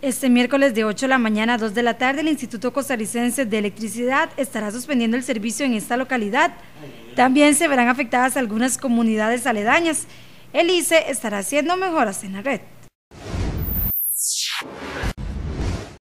Este miércoles de 8 de la mañana a 2 de la tarde, el Instituto Costarricense de Electricidad estará suspendiendo el servicio en esta localidad. También se verán afectadas algunas comunidades aledañas. El ICE estará haciendo mejoras en la red.